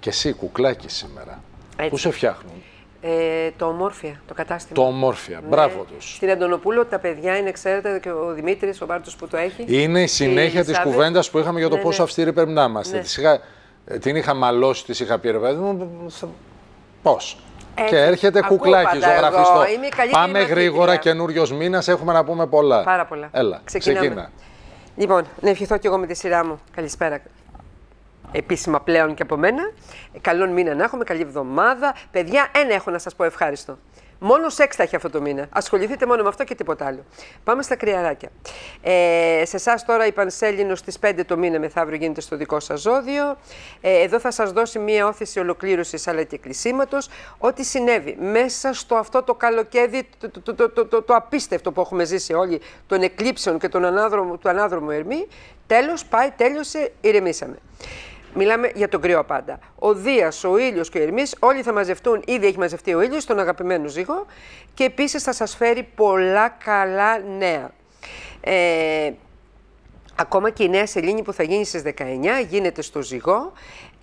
Και εσύ, κουκλάκι σήμερα. Έτσι. Πού σε φτιάχνουν. Ε, το Ομόρφια, το κατάστημα. Το Ομόρφια, ναι. μπράβο τους. Στην Αντωνοπούλο, τα παιδιά είναι, ξέρετε, και ο Δημήτρης, ο Μπάρτος που το έχει. Είναι η συνέχεια τη κουβέντας που είχαμε για το ναι, πόσο ναι. αυστηροί πρέπει να είμαστε. Ναι. είχα, ε, την είχα μαλώσει, της είχα πει, ρε παιδί μου. Πώς. Ε, και έρχεται Ακούω κουκλάκι ζωγραφιστό. Πάμε γρήγορα, ναι. καινούριο μήνας, έχουμε να πούμε πολλά. Πάρα πολλά. Έλα, ξεκινάμε. ξεκινά. Λοιπόν, να ευχηθώ και εγώ με τη σειρά μου. Καλησπέρα επίσημα πλέον και από μένα. Καλόν μήνα να έχουμε, καλή εβδομάδα. Παιδιά, ένα έχω να σας πω ευχάριστο. Μόνο σεξ θα έχει αυτό το μήνα. Ασχοληθείτε μόνο με αυτό και τίποτα άλλο. Πάμε στα κρυαράκια. Ε, σε εσάς τώρα η Πανσέλινος στις 5 το μήνα μεθαύριο γίνεται στο δικό σας ζώδιο. Ε, εδώ θα σας δώσει μία όθηση ολοκλήρωσης αλλά και κλεισίματος. Ό,τι συνέβη μέσα στο αυτό το καλοκαίρι, το, απίστευτο που έχουμε ζήσει όλοι, των εκλήψεων και του ανάδρομου Ερμή, τέλος πάει, τέλειωσε, ηρεμήσαμε. Μιλάμε για τον κρυό πάντα. Ο Δίας, ο ήλιος και ο Ερμή, όλοι θα μαζευτούν, ήδη έχει μαζευτεί ο ήλιος, τον αγαπημένο ζύγο, και επίσης θα σας φέρει πολλά καλά νέα. Ε, ακόμα και η νέα σελήνη που θα γίνει στις 19 γίνεται στο ζυγό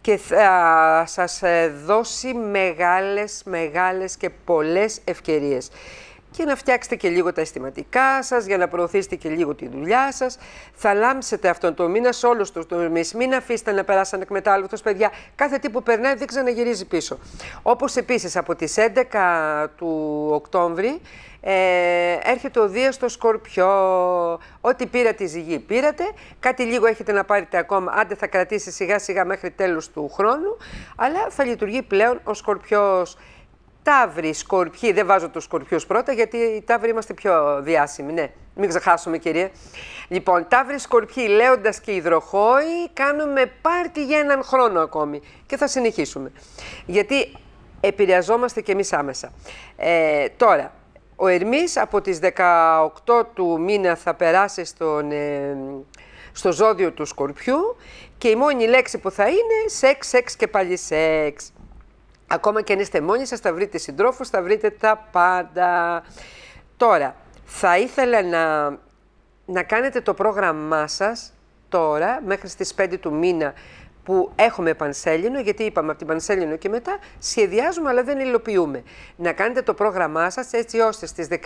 και θα σας ε, δώσει μεγάλες, μεγάλες και πολλές ευκαιρίες και να φτιάξετε και λίγο τα αισθηματικά σας, για να προωθήσετε και λίγο τη δουλειά σας. Θα λάμψετε αυτόν τον μήνα σε όλους τους τομείς. Μην αφήσετε να περάσει εκμετάλλευτος παιδιά. Κάθε τι που περνάει δεν ξαναγυρίζει πίσω. Όπως επίσης από τις 11 του Οκτώβρη ε, έρχεται ο Δίας στο Σκορπιό. Ό,τι πήρατε η ζυγή πήρατε. Κάτι λίγο έχετε να πάρετε ακόμα. Άντε θα κρατήσει σιγά σιγά μέχρι τέλους του χρόνου. Αλλά θα λειτουργεί πλέον ο Σκορπιός. Ταύροι, Σκορπιοί. Δεν βάζω τους Σκορπιούς πρώτα, γιατί οι Ταύροι είμαστε πιο διάσημοι. Ναι, μην ξεχάσουμε, κυρία. Λοιπόν, Ταύροι, Σκορπιοί, Λέοντας και υδροχόη κάνουμε πάρτι για έναν χρόνο ακόμη. Και θα συνεχίσουμε. Γιατί επηρεαζόμαστε και εμείς άμεσα. Ε, τώρα, ο Ερμής από τις 18 του μήνα θα περάσει στον, ε, στο ζώδιο του Σκορπιού και η μόνη λέξη που θα είναι σεξ, σεξ και πάλι σεξ. Ακόμα και αν είστε μόνοι σας, θα βρείτε συντρόφους, θα βρείτε τα πάντα. Τώρα, θα ήθελα να, να κάνετε το πρόγραμμά σας τώρα, μέχρι στις 5 του μήνα που έχουμε πανσέλινο, γιατί είπαμε από την πανσέλινο και μετά σχεδιάζουμε αλλά δεν υλοποιούμε. Να κάνετε το πρόγραμμά σας έτσι ώστε στις 19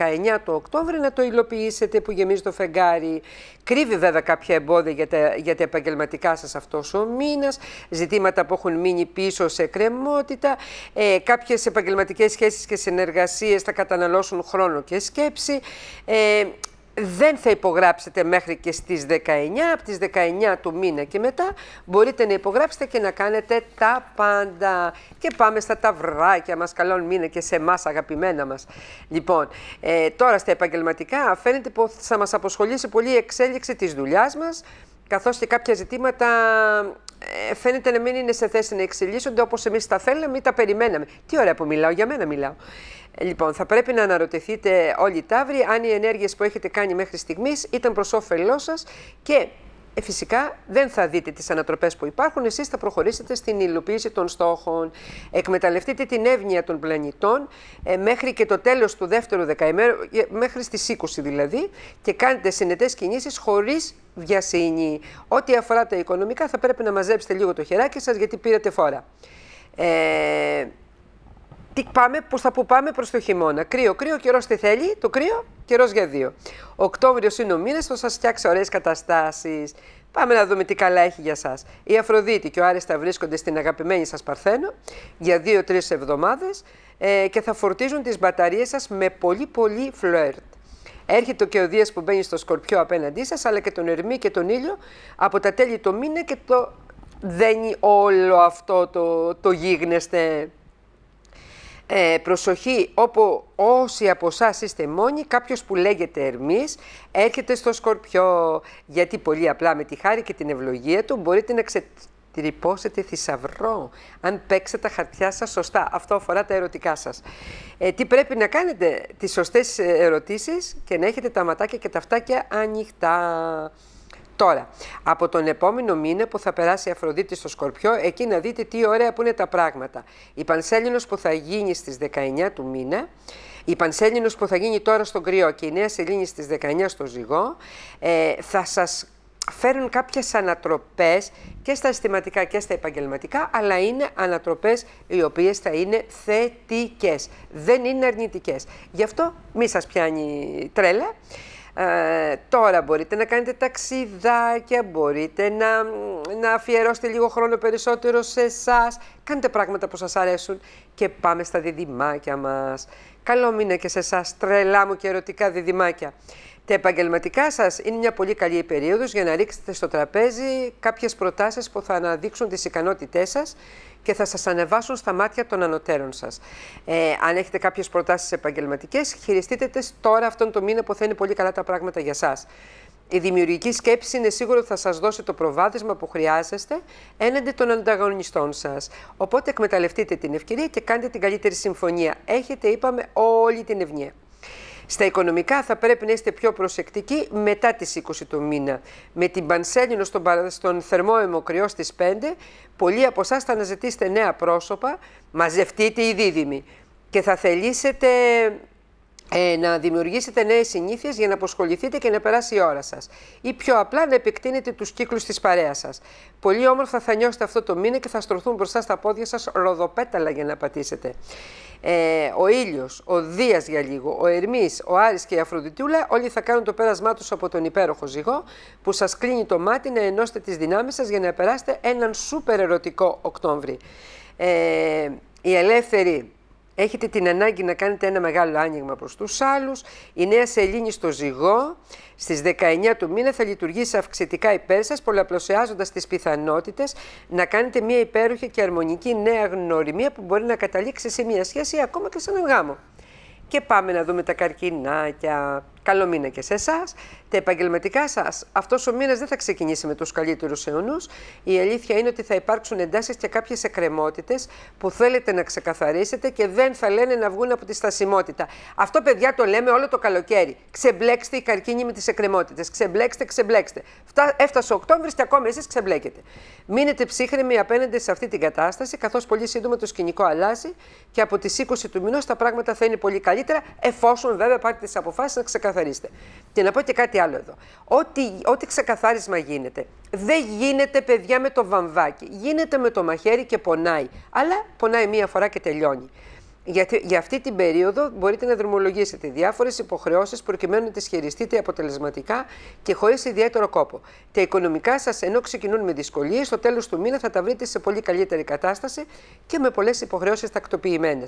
του Οκτώβρη να το υλοποιήσετε που γεμίζει το φεγγάρι. Κρύβει βέβαια κάποια εμπόδια για τα, για επαγγελματικά σας αυτός ο μήνας, ζητήματα που έχουν μείνει πίσω σε κρεμότητα, ε, κάποιες επαγγελματικές σχέσεις και συνεργασίες θα καταναλώσουν χρόνο και σκέψη. Ε, δεν θα υπογράψετε μέχρι και στις 19, από τις 19 του μήνα και μετά μπορείτε να υπογράψετε και να κάνετε τα πάντα. Και πάμε στα ταυράκια μας, καλόν μήνα και σε εμάς αγαπημένα μας. Λοιπόν, ε, τώρα στα επαγγελματικά φαίνεται πως θα μας αποσχολήσει πολύ η εξέλιξη της δουλειάς μας, καθώς και κάποια ζητήματα ε, φαίνεται να μην είναι σε θέση να εξελίσσονται όπως εμείς τα θέλαμε ή τα περιμέναμε. Τι ωραία που μιλάω, για μένα μιλάω. Ε, λοιπόν, θα πρέπει να αναρωτηθείτε όλοι οι ταύροι αν οι ενέργειες που έχετε κάνει μέχρι στιγμής ήταν προς όφελός σας και ε, φυσικά δεν θα δείτε τις ανατροπές που υπάρχουν, εσείς θα προχωρήσετε στην υλοποίηση των στόχων, εκμεταλλευτείτε την εύνοια των πλανητών ε, μέχρι και το τέλος του δεύτερου δεκαημέρου, ε, μέχρι στις 20 δηλαδή, και κάνετε συνετές κινήσεις χωρίς βιασύνη. Ό,τι αφορά τα οικονομικά θα πρέπει να μαζέψετε λίγο το χεράκι σας γιατί πήρατε φόρα. Ε, τι πάμε, πώς θα που πάμε προς το χειμώνα. Κρύο, κρύο, καιρός τι θέλει, το κρύο, καιρός για δύο. Οκτώβριος είναι ο μήνας, θα σας φτιάξει ωραίες καταστάσεις. Πάμε να δούμε τι καλά έχει για σας. Η Αφροδίτη και ο Άρης θα βρίσκονται στην αγαπημένη σας Παρθένο για δύο-τρεις εβδομάδες ε, και θα φορτίζουν τις μπαταρίες σας με πολύ πολύ φλερτ. Έρχεται και ο Δίας που μπαίνει στο Σκορπιό απέναντί σας, αλλά και τον Ερμή και τον Ήλιο από τα τέλη του μήνα και το δένει όλο αυτό το, το γίγνεσθε. Ε, προσοχή, όπου όσοι από εσάς είστε μόνοι, κάποιος που λέγεται Ερμής έρχεται στο Σκορπιό. Γιατί πολύ απλά με τη χάρη και την ευλογία του μπορείτε να ξετρυπώσετε θησαυρό, αν παίξετε τα χαρτιά σας σωστά. Αυτό αφορά τα ερωτικά σας. Ε, τι πρέπει να κάνετε, τις σωστές ερωτήσεις και να έχετε τα ματάκια και τα φτάκια ανοιχτά. Τώρα, από τον επόμενο μήνα που θα περάσει η Αφροδίτη στο Σκορπιό, εκεί να δείτε τι ωραία που είναι τα πράγματα. Η Πανσέλινος που θα γίνει στις 19 του μήνα, η Πανσέλινος που θα γίνει τώρα στον Κρυό και η Νέα Σελήνη στις 19 στο Ζυγό, ε, θα σας φέρουν κάποιες ανατροπές και στα αισθηματικά και στα επαγγελματικά, αλλά είναι ανατροπές οι οποίες θα είναι θετικές, δεν είναι αρνητικές. Γι' αυτό μη σας πιάνει τρέλα. Ε, τώρα μπορείτε να κάνετε ταξιδάκια, μπορείτε να, να αφιερώσετε λίγο χρόνο περισσότερο σε εσάς. Κάντε πράγματα που σας αρέσουν και πάμε στα διδυμάκια μας. Καλό μήνα και σε εσάς, τρελά μου και ερωτικά διδυμάκια. Τα επαγγελματικά σας είναι μια πολύ καλή περίοδος για να ρίξετε στο τραπέζι κάποιες προτάσεις που θα αναδείξουν τις ικανότητές σας και θα σας ανεβάσουν στα μάτια των ανωτέρων σας. Ε, αν έχετε κάποιες προτάσεις επαγγελματικές, χειριστείτε τες τώρα αυτόν τον μήνα που θα είναι πολύ καλά τα πράγματα για σας. Η δημιουργική σκέψη είναι σίγουρο ότι θα σας δώσει το προβάδισμα που χρειάζεστε έναντι των ανταγωνιστών σας. Οπότε εκμεταλλευτείτε την ευκαιρία και κάντε την καλύτερη συμφωνία. Έχετε, είπαμε, όλη την ευνοία. Στα οικονομικά θα πρέπει να είστε πιο προσεκτικοί μετά τις 20 του μήνα. Με την Πανσέλινο στον, στον θερμό αιμοκριό στις 5, πολλοί από εσάς θα αναζητήσετε νέα πρόσωπα, μαζευτείτε οι δίδυμοι και θα θελήσετε ε, να δημιουργήσετε νέες συνήθειες για να αποσχοληθείτε και να περάσει η ώρα σας. Ή πιο απλά να επεκτείνετε τους κύκλους της παρέας σας. Πολύ όμορφα θα νιώσετε αυτό το μήνα και θα στρωθούν μπροστά στα πόδια σας ροδοπέταλα για να πατήσετε ε, ο ήλιος, ο Δίας για λίγο, ο Ερμής, ο Άρης και η Αφροδιτούλα, όλοι θα κάνουν το πέρασμά τους από τον υπέροχο ζυγό που σας κλείνει το μάτι να ενώσετε τις δυνάμεις σας για να περάσετε έναν σούπερ ερωτικό Οκτώβρη. Ε, η ελεύθερη έχετε την ανάγκη να κάνετε ένα μεγάλο άνοιγμα προς τους άλλους. Η νέα σελήνη στο ζυγό στις 19 του μήνα θα λειτουργήσει αυξητικά υπέρ σας, πολλαπλωσιάζοντας τις πιθανότητες να κάνετε μια υπέροχη και αρμονική νέα γνωριμία που μπορεί να καταλήξει σε μια σχέση ακόμα και σε έναν γάμο. Και πάμε να δούμε τα καρκινάκια. Καλό μήνα και σε εσάς. Τα επαγγελματικά σας, αυτός ο μήνας δεν θα ξεκινήσει με τους καλύτερους αιώνους. Η αλήθεια είναι ότι θα υπάρξουν εντάσεις και κάποιες εκκρεμότητες που θέλετε να ξεκαθαρίσετε και δεν θα λένε να βγουν από τη στασιμότητα. Αυτό, παιδιά, το λέμε όλο το καλοκαίρι. Ξεμπλέξτε οι καρκίνοι με τις εκκρεμότητες. Ξεμπλέξτε, ξεμπλέξτε. Έφτασε ο Οκτώβρης και ακόμα εσείς ξεμπλέκετε. Μείνετε ψύχρεμοι απέναντι σε αυτή την κατάσταση, καθώς πολύ σύντομα το σκηνικό αλλάζει και από τις 20 του μηνός τα πράγματα θα είναι πολύ καλύτερα, εφόσον βέβαια πάρετε τις αποφάσεις να ξεκαθαρίσετε και να πω και κάτι άλλο εδώ. Ό,τι, ό,τι ξεκαθάρισμα γίνεται, δεν γίνεται παιδιά με το βαμβάκι. Γίνεται με το μαχαίρι και πονάει. Αλλά πονάει μία φορά και τελειώνει. Γιατί για αυτή την περίοδο μπορείτε να δρομολογήσετε διάφορες υποχρεώσεις προκειμένου να τις χειριστείτε αποτελεσματικά και χωρίς ιδιαίτερο κόπο. Τα οικονομικά σας, ενώ ξεκινούν με δυσκολίες, στο τέλος του μήνα θα τα βρείτε σε πολύ καλύτερη κατάσταση και με πολλές υποχρεώσεις τακτοποιημένες.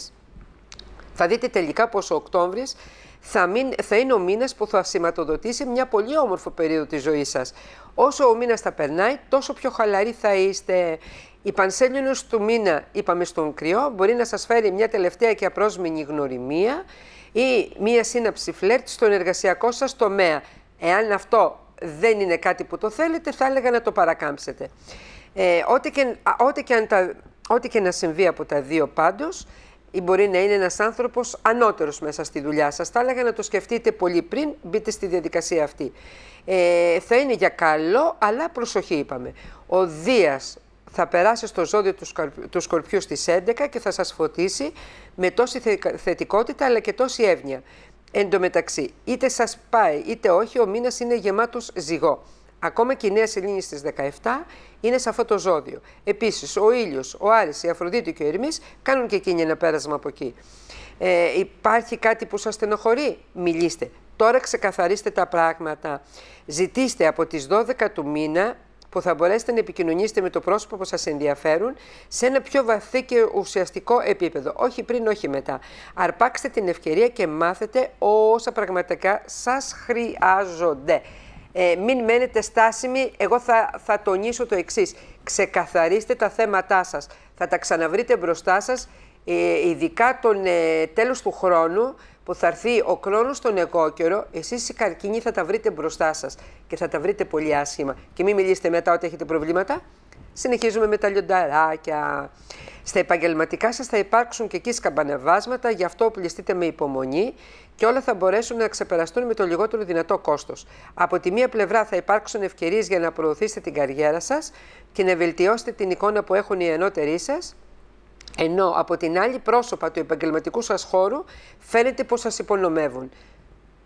Θα δείτε τελικά πως ο Οκτώβρης θα, μην, θα είναι ο μήνας που θα σηματοδοτήσει μια πολύ όμορφο περίοδο της ζωής σας. Όσο ο μήνας θα περνάει, τόσο πιο χαλαρή θα είστε. Η πανσέλινος του μήνα, είπαμε στον κρυό, μπορεί να σας φέρει μια τελευταία και απρόσμενη γνωριμία ή μια σύναψη φλερτ στον εργασιακό σας τομέα. Εάν αυτό δεν είναι κάτι που το θέλετε, θα έλεγα να το παρακάμψετε. Ε, ό,τι, και, και να συμβεί από τα δύο πάντως, ή μπορεί να είναι ένας άνθρωπος ανώτερος μέσα στη δουλειά σας. Θα έλεγα να το σκεφτείτε πολύ πριν μπείτε στη διαδικασία αυτή. Ε, θα είναι για καλό, αλλά προσοχή είπαμε. Ο Δίας θα περάσει στο ζώδιο του, του Σκορπιού στις 11 και θα σας φωτίσει με τόση θετικότητα αλλά και τόση εύνοια. Εν τω μεταξύ, είτε σας πάει είτε όχι, ο μήνας είναι γεμάτος ζυγό. Ακόμα και η Νέα Σελήνη στις 17 είναι σε αυτό το ζώδιο. Επίσης, ο ήλιος, ο Άρης, η Αφροδίτη και ο Ερμής κάνουν και εκείνη ένα πέρασμα από εκεί. Ε, υπάρχει κάτι που σας στενοχωρεί, μιλήστε. Τώρα ξεκαθαρίστε τα πράγματα. Ζητήστε από τις 12 του μήνα που θα μπορέσετε να επικοινωνήσετε με το πρόσωπο που σας ενδιαφέρουν σε ένα πιο βαθύ και ουσιαστικό επίπεδο. Όχι πριν, όχι μετά. Αρπάξτε την ευκαιρία και μάθετε όσα πραγματικά σας χρειάζονται ε, μην μένετε στάσιμοι. Εγώ θα, θα τονίσω το εξής. Ξεκαθαρίστε τα θέματά σας. Θα τα ξαναβρείτε μπροστά σας, ε, ειδικά τον ε, τέλος του χρόνου, που θα έρθει ο χρόνος στον εγώ καιρό, εσείς οι καρκίνοι θα τα βρείτε μπροστά σας και θα τα βρείτε πολύ άσχημα. Και μην μιλήσετε μετά ότι έχετε προβλήματα. Συνεχίζουμε με τα λιονταράκια. Στα επαγγελματικά σας θα υπάρξουν και εκεί σκαμπανεβάσματα, γι' αυτό οπλιστείτε με υπομονή και όλα θα μπορέσουν να ξεπεραστούν με το λιγότερο δυνατό κόστος. Από τη μία πλευρά θα υπάρξουν ευκαιρίες για να προωθήσετε την καριέρα σας και να βελτιώσετε την εικόνα που έχουν οι ενώτεροι σας, ενώ από την άλλη πρόσωπα του επαγγελματικού σας χώρου φαίνεται πως σας υπονομεύουν.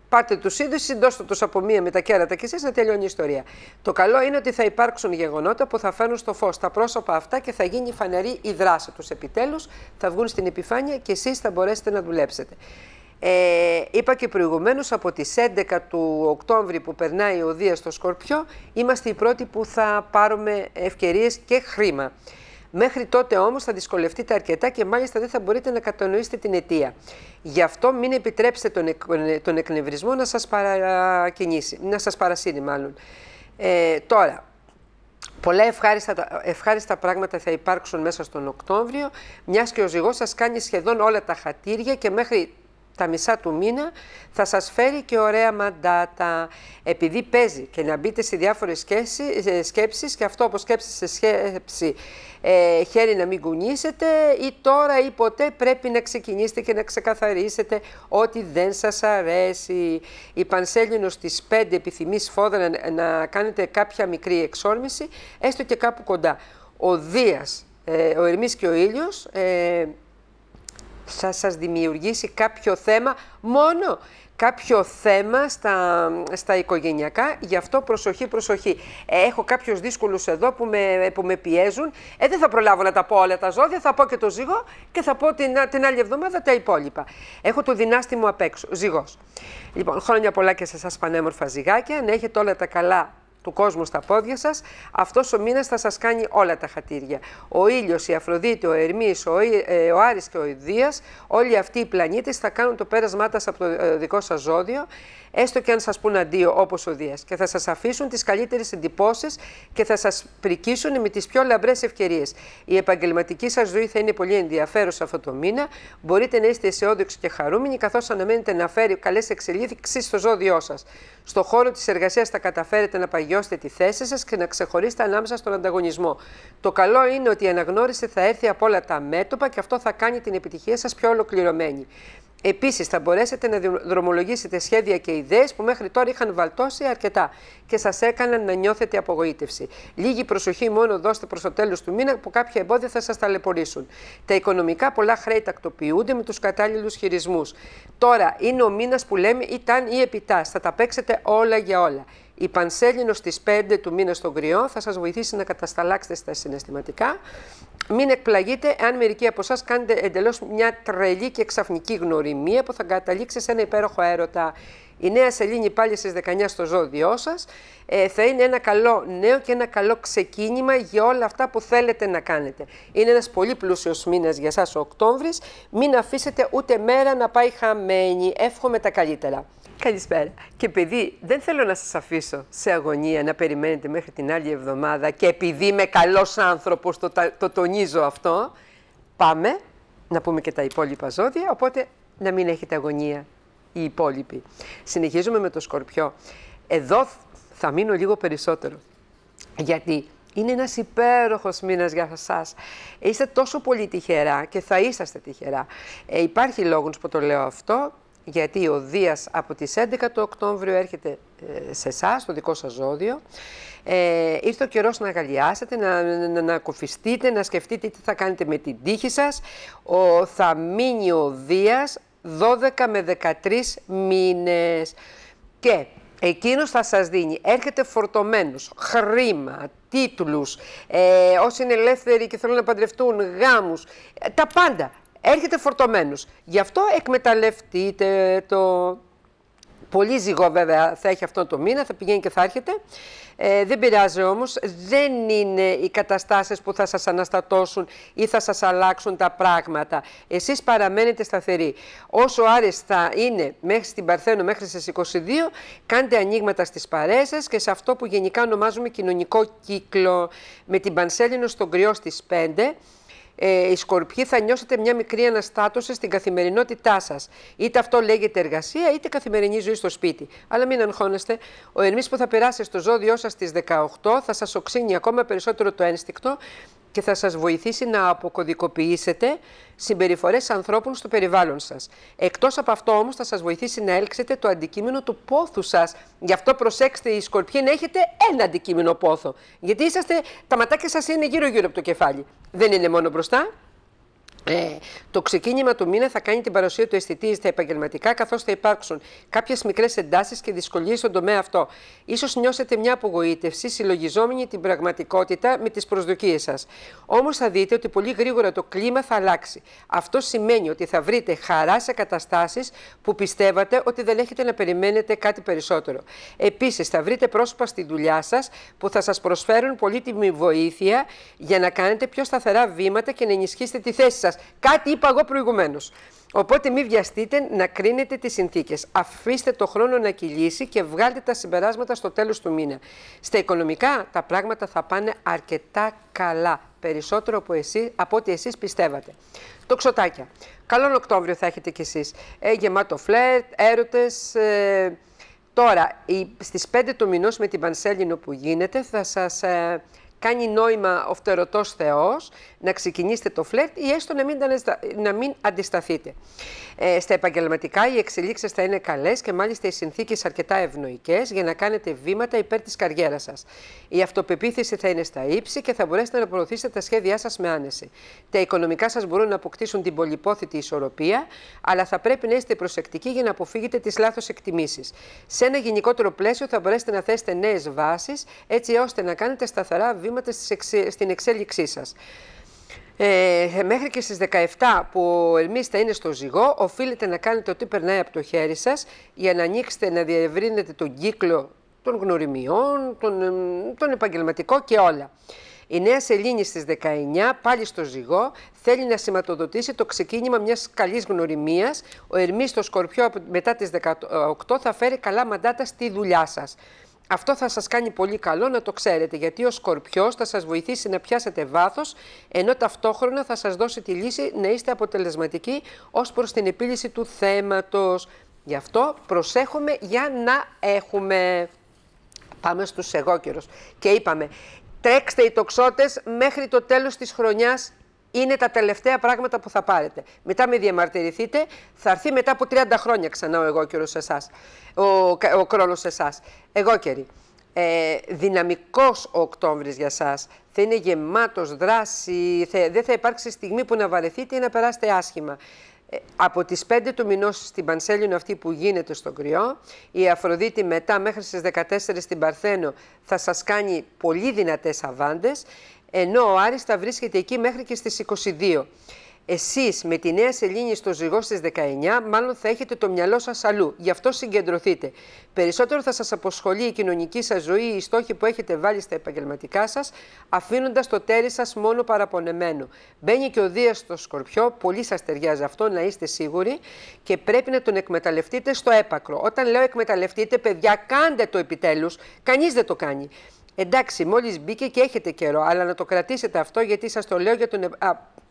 Πάρτε τους είδου, συντώστε τους από μία με τα κέρατα και εσείς να τελειώνει η ιστορία. Το καλό είναι ότι θα υπάρξουν γεγονότα που θα φέρουν στο φως τα πρόσωπα αυτά και θα γίνει φανερή η δράση τους. Επιτέλους θα βγουν στην επιφάνεια και εσείς θα μπορέσετε να δουλέψετε. Ε, είπα και προηγουμένως από τις 11 του Οκτώβρη που περνάει ο Δίας στο Σκορπιό, είμαστε οι πρώτοι που θα πάρουμε ευκαιρίες και χρήμα. Μέχρι τότε όμως θα δυσκολευτείτε αρκετά και μάλιστα δεν θα μπορείτε να κατανοήσετε την αιτία. Γι' αυτό μην επιτρέψετε τον, τον εκνευρισμό να σας παρακινήσει, να σας παρασύρει μάλλον. Ε, τώρα, Πολλά ευχάριστα, ευχάριστα πράγματα θα υπάρξουν μέσα στον Οκτώβριο, μιας και ο ζυγός σας κάνει σχεδόν όλα τα χατήρια και μέχρι τα μισά του μήνα θα σας φέρει και ωραία μαντάτα. Επειδή παίζει και να μπείτε σε διάφορες ε, σκέψεις και αυτό όπως σκέψεις σε σκέψη ε, χέρι να μην κουνήσετε ή τώρα ή ποτέ πρέπει να ξεκινήσετε και να ξεκαθαρίσετε ότι δεν σας αρέσει. Η πανσέλινος στις πέντε επιθυμείς φόδρα να, κάνετε κάποια μικρή εξόρμηση, έστω και κάπου κοντά. Ο Δίας, ε, ο Ερμής και ο Ήλιος... Ε, θα σας δημιουργήσει κάποιο θέμα, μόνο κάποιο θέμα στα, στα οικογενειακά, γι' αυτό προσοχή, προσοχή. Έχω κάποιους δύσκολους εδώ που με, που με πιέζουν, ε, δεν θα προλάβω να τα πω όλα τα ζώδια, θα πω και το ζυγό και θα πω την, την άλλη εβδομάδα τα υπόλοιπα. Έχω το δυνάστη μου απ' έξω, ζυγός. Λοιπόν, χρόνια πολλά και σε εσάς πανέμορφα ζυγάκια, να έχετε όλα τα καλά του κόσμου στα πόδια σας, αυτός ο μήνας θα σας κάνει όλα τα χατήρια. Ο ήλιος, η Αφροδίτη, ο Ερμής, ο, ε, ο Άρης και ο Ιδίας, όλοι αυτοί οι πλανήτες θα κάνουν το πέρασμά σας από το ε, δικό σας ζώδιο, έστω και αν σας πούν αντίο όπως ο Δίας και θα σας αφήσουν τις καλύτερες εντυπώσεις και θα σας πρικίσουν με τις πιο λαμπρές ευκαιρίες. Η επαγγελματική σας ζωή θα είναι πολύ ενδιαφέρουσα αυτό το μήνα, μπορείτε να είστε αισιόδοξοι και χαρούμενοι καθώς αναμένετε να φέρει καλές εξελίξεις στο ζώδιό σας. Στο χώρο της εργασίας θα καταφέρετε να παγιώσετε βελτιώσετε τη θέση σας και να ξεχωρίσετε ανάμεσα στον ανταγωνισμό. Το καλό είναι ότι η αναγνώριση θα έρθει από όλα τα μέτωπα και αυτό θα κάνει την επιτυχία σας πιο ολοκληρωμένη. Επίσης, θα μπορέσετε να δρομολογήσετε σχέδια και ιδέες που μέχρι τώρα είχαν βαλτώσει αρκετά και σας έκαναν να νιώθετε απογοήτευση. Λίγη προσοχή μόνο δώστε προς το τέλος του μήνα που κάποια εμπόδια θα σας ταλαιπωρήσουν. Τα οικονομικά πολλά χρέη τακτοποιούνται με τους κατάλληλους χειρισμούς. Τώρα είναι ο μήνας που λέμε ήταν ή επιτά. Θα τα παίξετε όλα για όλα. Η Πανσέλινος στι 5 του μήνα στον κρυό θα σας βοηθήσει να κατασταλάξετε στα συναισθηματικά. Μην εκπλαγείτε αν μερικοί από εσάς κάνετε εντελώς μια τρελή και ξαφνική γνωριμία που θα καταλήξει σε ένα υπέροχο έρωτα. Η νέα σελήνη πάλι στις 19 στο ζώδιό σας. Ε, θα είναι ένα καλό νέο και ένα καλό ξεκίνημα για όλα αυτά που θέλετε να κάνετε. Είναι ένας πολύ πλούσιος μήνας για εσάς, ο Οκτώβρης. Μην αφήσετε ούτε μέρα να πάει χαμένη. Εύχομαι τα καλύτερα. Καλησπέρα. Και επειδή δεν θέλω να σας αφήσω σε αγωνία να περιμένετε μέχρι την άλλη εβδομάδα και επειδή είμαι καλός άνθρωπος, το, το τονίζω αυτό, πάμε να πούμε και τα υπόλοιπα ζώδια, οπότε να μην έχετε αγωνία οι υπόλοιποι. Συνεχίζουμε με το Σκορπιό. Εδώ θα μείνω λίγο περισσότερο, γιατί είναι ένας υπέροχος μήνας για σας. Είστε τόσο πολύ τυχερά και θα είσαστε τυχερά. Ε, υπάρχει λόγος που το λέω αυτό, γιατί ο Δίας από τις 11 το Οκτώβριο έρχεται ε, σε εσά, στο δικό σας ζώδιο. Ε, ήρθε ο καιρός να αγκαλιάσετε, να, να, να κοφιστείτε, να σκεφτείτε τι θα κάνετε με την τύχη σας. Ο, θα μείνει ο Δίας 12 με 13 μήνες. Και Εκείνος θα σας δίνει, έρχεται φορτωμένος, χρήμα, τίτλους, ε, όσοι είναι ελεύθεροι και θέλουν να παντρευτούν, γάμους, ε, τα πάντα έρχεται φορτωμένους. Γι' αυτό εκμεταλλευτείτε το... Πολύ ζυγό βέβαια θα έχει αυτό το μήνα, θα πηγαίνει και θα έρχεται. Ε, δεν πειράζει όμως, δεν είναι οι καταστάσεις που θα σας αναστατώσουν ή θα σας αλλάξουν τα πράγματα. Εσείς παραμένετε σταθεροί. Όσο άρεστα είναι μέχρι στην Παρθένο, μέχρι στις 22, κάντε ανοίγματα στις παρέσες και σε αυτό που γενικά ονομάζουμε κοινωνικό κύκλο με την Πανσέλινο στον κρυό στις 5, ε, οι σκορπιοί θα νιώσετε μια μικρή αναστάτωση στην καθημερινότητά σας. Είτε αυτό λέγεται εργασία, είτε καθημερινή ζωή στο σπίτι. Αλλά μην αγχώνεστε. Ο ερμής που θα περάσει στο ζώδιό σας στις 18 θα σας οξύνει ακόμα περισσότερο το ένστικτο και θα σας βοηθήσει να αποκωδικοποιήσετε συμπεριφορές ανθρώπων στο περιβάλλον σας. Εκτός από αυτό όμως θα σας βοηθήσει να έλξετε το αντικείμενο του πόθου σας. Γι' αυτό προσέξτε οι σκορπιοί να έχετε ένα αντικείμενο πόθο. Γιατί είσαστε, τα ματάκια σας είναι γύρω γύρω από το κεφάλι. Δεν είναι μόνο μπροστά, ε, το ξεκίνημα του μήνα θα κάνει την παρουσία του αισθητή στα επαγγελματικά, καθώς θα υπάρξουν κάποιες μικρές εντάσεις και δυσκολίες στον τομέα αυτό. σω νιώσετε μια απογοήτευση συλλογιζόμενη την πραγματικότητα με τις προσδοκίες σας. Όμως θα δείτε ότι πολύ γρήγορα το κλίμα θα αλλάξει. Αυτό σημαίνει ότι θα βρείτε χαρά σε καταστάσεις που πιστεύατε ότι δεν έχετε να περιμένετε κάτι περισσότερο. Επίσης, θα βρείτε πρόσωπα στη δουλειά σας που θα σας προσφέρουν πολύτιμη βοήθεια για να κάνετε πιο σταθερά βήματα και να ενισχύσετε τη θέση σας. Κάτι είπα εγώ προηγουμένως. Οπότε μην βιαστείτε να κρίνετε τις συνθήκες. Αφήστε το χρόνο να κυλήσει και βγάλτε τα συμπεράσματα στο τέλος του μήνα. Στα οικονομικά τα πράγματα θα πάνε αρκετά καλά, περισσότερο από, εσύ από ό,τι εσείς πιστεύατε. Το ξωτάκια. Καλό Οκτώβριο θα έχετε κι εσείς. Ε, γεμάτο φλερτ, έρωτες... Ε, τώρα, στις 5 του μηνός με την Πανσέλινο που γίνεται θα σας... Ε, κάνει νόημα ο φτερωτός Θεός να ξεκινήσετε το φλερτ ή έστω να μην, να μην αντισταθείτε. Ε, στα επαγγελματικά οι εξελίξεις θα είναι καλές και μάλιστα οι συνθήκες αρκετά ευνοϊκές για να κάνετε βήματα υπέρ της καριέρας σας. Η αυτοπεποίθηση θα είναι στα ύψη και θα μπορέσετε να προωθήσετε τα σχέδιά σας με άνεση. Τα οικονομικά σας μπορούν να αποκτήσουν την πολυπόθητη ισορροπία, αλλά θα πρέπει να είστε προσεκτικοί για να αποφύγετε τις λάθος εκτιμήσεις. Σε ένα γενικότερο πλαίσιο θα μπορέσετε να θέσετε νέες βάσεις έτσι ώστε να κάνετε σταθερά βήματα στην εξέλιξή σας. Ε, μέχρι και στις 17 που ο Ερμής θα είναι στο ζυγό, οφείλετε να κάνετε ό,τι περνάει από το χέρι σας για να ανοίξετε, να διευρύνετε τον κύκλο των γνωριμιών, τον, τον επαγγελματικό και όλα. Η νέα σελήνη στις 19, πάλι στο ζυγό, θέλει να σηματοδοτήσει το ξεκίνημα μιας καλής γνωριμίας. Ο Ερμής στο Σκορπιό μετά τις 18 θα φέρει καλά μαντάτα στη δουλειά σας. Αυτό θα σας κάνει πολύ καλό να το ξέρετε, γιατί ο Σκορπιός θα σας βοηθήσει να πιάσετε βάθος, ενώ ταυτόχρονα θα σας δώσει τη λύση να είστε αποτελεσματικοί ως προς την επίλυση του θέματος. Γι' αυτό προσέχουμε για να έχουμε. Πάμε στους καιρός. και είπαμε, τρέξτε οι τοξότες μέχρι το τέλος της χρονιάς είναι τα τελευταία πράγματα που θα πάρετε. Μετά με διαμαρτυρηθείτε, θα έρθει μετά από 30 χρόνια ξανά ο εγώ καιρό εσάς. Ο, ο εσάς. Εγώ καιρή. Ε, δυναμικός ο για εσά Θα είναι γεμάτος δράση, θα, δεν θα υπάρξει στιγμή που να βαρεθείτε ή να περάσετε άσχημα. Ε, από τις 5 του μηνός στην Πανσέλινο αυτή που γίνεται στον κρυό, η Αφροδίτη μετά μέχρι στις 14 στην Παρθένο θα σας κάνει πολύ δυνατές αβάντες ενώ ο Άρης θα βρίσκεται εκεί μέχρι και στις 22. Εσείς με τη Νέα Σελήνη στο ζυγό στις 19, μάλλον θα έχετε το μυαλό σας αλλού. Γι' αυτό συγκεντρωθείτε. Περισσότερο θα σας αποσχολεί η κοινωνική σας ζωή, οι στόχοι που έχετε βάλει στα επαγγελματικά σας, αφήνοντας το τέρι σας μόνο παραπονεμένο. Μπαίνει και ο Δίας στο Σκορπιό, πολύ σας ταιριάζει αυτό, να είστε σίγουροι, και πρέπει να τον εκμεταλλευτείτε στο έπακρο. Όταν λέω εκμεταλλευτείτε, παιδιά, κάντε το επιτέλους, κανείς δεν το κάνει. Εντάξει, μόλις μπήκε και έχετε καιρό, αλλά να το κρατήσετε αυτό γιατί σας το λέω για τον. Ε, α,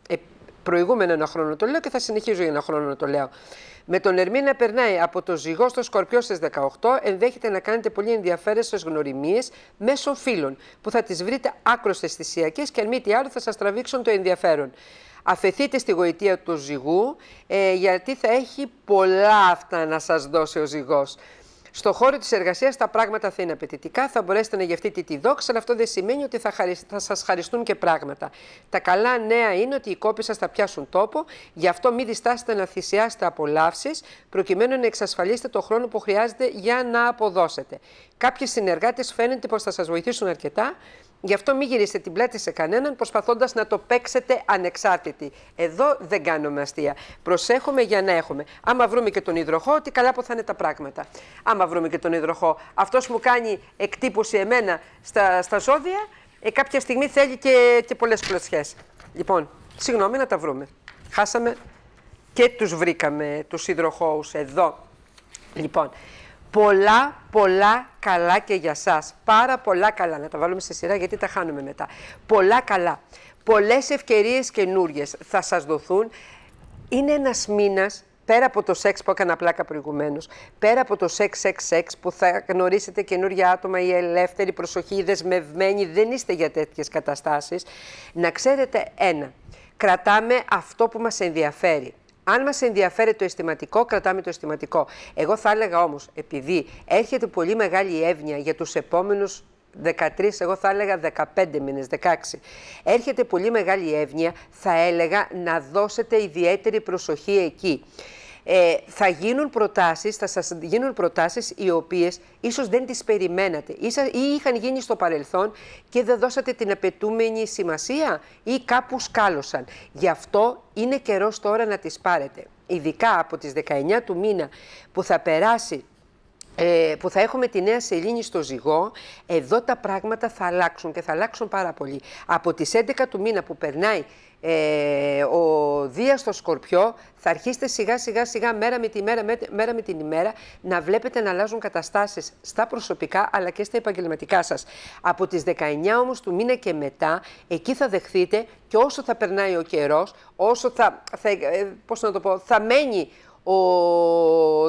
ε, προηγούμενο ένα χρόνο το λέω και θα συνεχίζω για ένα χρόνο να το λέω. Με τον Ερμή να περνάει από το ζυγό στο σκορπιό στις 18, ενδέχεται να κάνετε πολύ ενδιαφέρουσες γνωριμίες μέσω φίλων, που θα τις βρείτε άκρως αισθησιακές και αν μη τι άλλο θα σας τραβήξουν το ενδιαφέρον. Αφαιθείτε στη γοητεία του ζυγού, ε, γιατί θα έχει πολλά αυτά να σας δώσει ο ζυγός. Στο χώρο της εργασίας τα πράγματα θα είναι απαιτητικά, θα μπορέσετε να γευτείτε τη δόξα, αλλά αυτό δεν σημαίνει ότι θα, θα σας χαριστούν και πράγματα. Τα καλά νέα είναι ότι οι κόποι σας θα πιάσουν τόπο, γι' αυτό μην διστάσετε να θυσιάσετε απολαύσεις, προκειμένου να εξασφαλίσετε το χρόνο που χρειάζεται για να αποδώσετε. Κάποιοι συνεργάτες φαίνεται πως θα σας βοηθήσουν αρκετά, Γι' αυτό μην γυρίσετε την πλάτη σε κανέναν προσπαθώντας να το παίξετε ανεξάρτητη. Εδώ δεν κάνουμε αστεία. Προσέχουμε για να έχουμε. Άμα βρούμε και τον υδροχό, ότι καλά που θα είναι τα πράγματα. Άμα βρούμε και τον υδροχό. Αυτός μου κάνει εκτύπωση εμένα στα, στα ζώδια, ε, κάποια στιγμή θέλει και, και πολλές κλωτσιές. Λοιπόν, συγγνώμη να τα βρούμε. Χάσαμε και τους βρήκαμε, τους υδροχώους εδώ. Λοιπόν, πολλά, πολλά καλά και για σας. Πάρα πολλά καλά. Να τα βάλουμε σε σειρά γιατί τα χάνουμε μετά. Πολλά καλά. Πολλές ευκαιρίες καινούριες θα σας δοθούν. Είναι ένας μήνας πέρα από το σεξ που έκανα πλάκα προηγουμένως, πέρα από το σεξ, σεξ, σεξ που θα γνωρίσετε καινούργια άτομα, η ελεύθερη προσοχή, δεσμευμένοι, δεν είστε για τέτοιες καταστάσεις, να ξέρετε ένα, κρατάμε αυτό που μας ενδιαφέρει. Αν μας ενδιαφέρει το αισθηματικό, κρατάμε το αισθηματικό. Εγώ θα έλεγα όμως, επειδή έρχεται πολύ μεγάλη εύνοια για τους επόμενους 13, εγώ θα έλεγα 15 μήνες, 16. Έρχεται πολύ μεγάλη εύνοια, θα έλεγα να δώσετε ιδιαίτερη προσοχή εκεί ε, θα γίνουν προτάσεις, θα σας γίνουν προτάσεις οι οποίες ίσως δεν τις περιμένατε ή είχαν γίνει στο παρελθόν και δεν δώσατε την απαιτούμενη σημασία ή κάπους σκάλωσαν. Γι' αυτό είναι καιρός τώρα να τις πάρετε. Ειδικά από τις 19 του μήνα που θα περάσει ε, που θα έχουμε τη νέα σελήνη στο ζυγό, εδώ τα πράγματα θα αλλάξουν και θα αλλάξουν πάρα πολύ. Από τις 11 του μήνα που περνάει ε, ο Δίας στο Σκορπιό θα αρχίσετε σιγά σιγά σιγά μέρα με τη μέρα, μέρα με την ημέρα να βλέπετε να αλλάζουν καταστάσεις στα προσωπικά αλλά και στα επαγγελματικά σας. Από τις 19 όμως του μήνα και μετά εκεί θα δεχθείτε και όσο θα περνάει ο καιρός, όσο θα, θα, ε, να το πω, θα μένει ο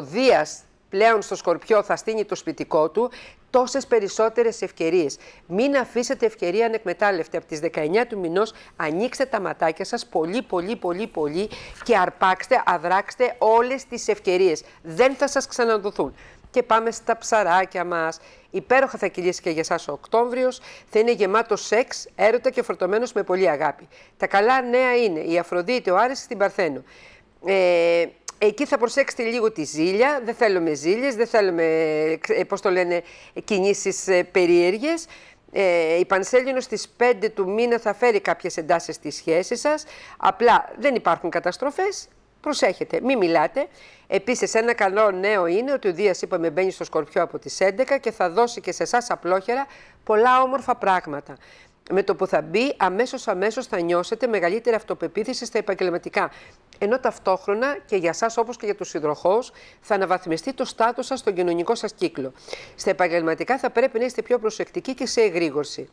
Δίας πλέον στο Σκορπιό θα στείνει το σπιτικό του, Τόσες περισσότερες ευκαιρίες. Μην αφήσετε ευκαιρία ανεκμετάλλευτη. Από τις 19 του μηνός. ανοίξτε τα ματάκια σας πολύ, πολύ, πολύ, πολύ και αρπάξτε, αδράξτε όλες τις ευκαιρίες. Δεν θα σας ξαναδοθούν. Και πάμε στα ψαράκια μας. Υπέροχα θα κυλήσει και για εσάς ο Οκτώβριος. Θα είναι γεμάτο σεξ, έρωτα και φορτωμένος με πολύ αγάπη. Τα καλά νέα είναι η Αφροδίτη, ο Άρης στην Παρθένο. Ε, Εκεί θα προσέξετε λίγο τη ζήλια, δεν θέλουμε ζήλιες, δεν θέλουμε, ε, πώς το λένε, κινήσεις ε, περίεργες. Ε, η Πανσέλινος στις 5 του μήνα θα φέρει κάποιες εντάσεις στη σχέση σας. Απλά δεν υπάρχουν καταστροφές, προσέχετε, μην μιλάτε. Επίσης ένα καλό νέο είναι ότι ο Δίας είπαμε μπαίνει στο Σκορπιό από τις 11 και θα δώσει και σε εσάς απλόχερα πολλά όμορφα πράγματα με το που θα μπει, αμέσως αμέσως θα νιώσετε μεγαλύτερη αυτοπεποίθηση στα επαγγελματικά. Ενώ ταυτόχρονα και για εσά, όπως και για τους υδροχώους, θα αναβαθμιστεί το στάτο σας στον κοινωνικό σας κύκλο. Στα επαγγελματικά θα πρέπει να είστε πιο προσεκτικοί και σε εγρήγορση.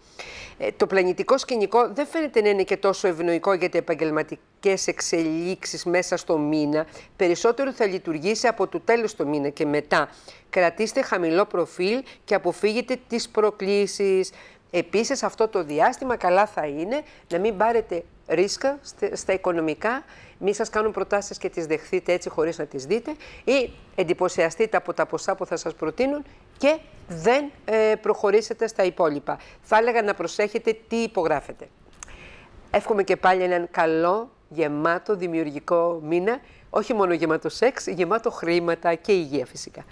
Ε, το πλανητικό σκηνικό δεν φαίνεται να είναι και τόσο ευνοϊκό για τα επαγγελματικές εξελίξεις μέσα στο μήνα. Περισσότερο θα λειτουργήσει από το τέλος του μήνα και μετά. Κρατήστε χαμηλό προφίλ και αποφύγετε τις προκλήσεις. Επίσης αυτό το διάστημα καλά θα είναι να μην πάρετε ρίσκα στα οικονομικά, μην σας κάνουν προτάσεις και τις δεχθείτε έτσι χωρίς να τις δείτε ή εντυπωσιαστείτε από τα ποσά που θα σας προτείνουν και δεν ε, προχωρήσετε στα υπόλοιπα. Θα έλεγα να προσέχετε τι υπογράφετε. Εύχομαι και πάλι έναν καλό, γεμάτο, δημιουργικό μήνα, όχι μόνο γεμάτο σεξ, γεμάτο χρήματα και υγεία φυσικά.